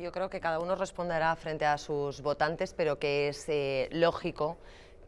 Yo creo que cada uno responderá frente a sus votantes, pero que es eh, lógico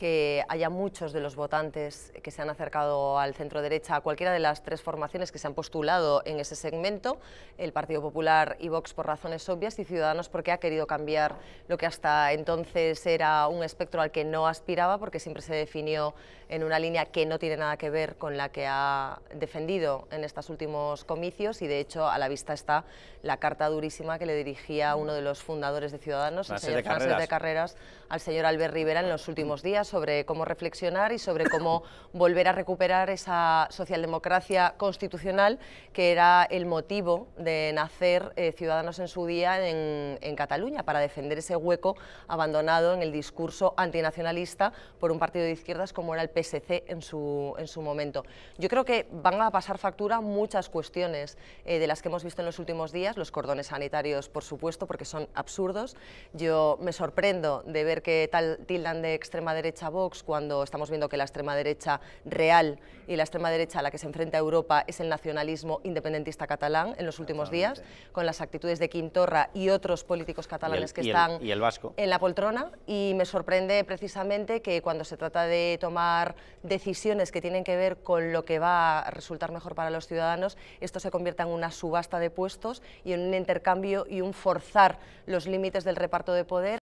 que haya muchos de los votantes que se han acercado al centro derecha, a cualquiera de las tres formaciones que se han postulado en ese segmento, el Partido Popular y Vox por razones obvias y Ciudadanos porque ha querido cambiar lo que hasta entonces era un espectro al que no aspiraba porque siempre se definió en una línea que no tiene nada que ver con la que ha defendido en estos últimos comicios y de hecho a la vista está la carta durísima que le dirigía uno de los fundadores de Ciudadanos, el señor de de Carreras, al señor Albert Rivera en los últimos días sobre cómo reflexionar y sobre cómo volver a recuperar esa socialdemocracia constitucional que era el motivo de nacer eh, Ciudadanos en su día en, Cataluña, para defender ese hueco abandonado en el discurso antinacionalista por un partido de izquierdas como era el PSC en su, en su momento. Yo creo que van a pasar factura muchas cuestiones eh, de las que hemos visto en los últimos días, los cordones sanitarios, por supuesto, porque son absurdos. Yo me sorprendo de ver que tal tildan de extrema derecha derecha Vox, cuando estamos viendo que la extrema derecha real y la extrema derecha a la que se enfrenta Europa es el nacionalismo independentista catalán en los últimos días, con las actitudes de Quintorra y otros políticos catalanes que están y el vasco. en la poltrona. Y me sorprende precisamente que cuando se trata de tomar decisiones que tienen que ver con lo que va a resultar mejor para los ciudadanos, esto se convierta en una subasta de puestos y en un intercambio y un forzar los límites del reparto de poder.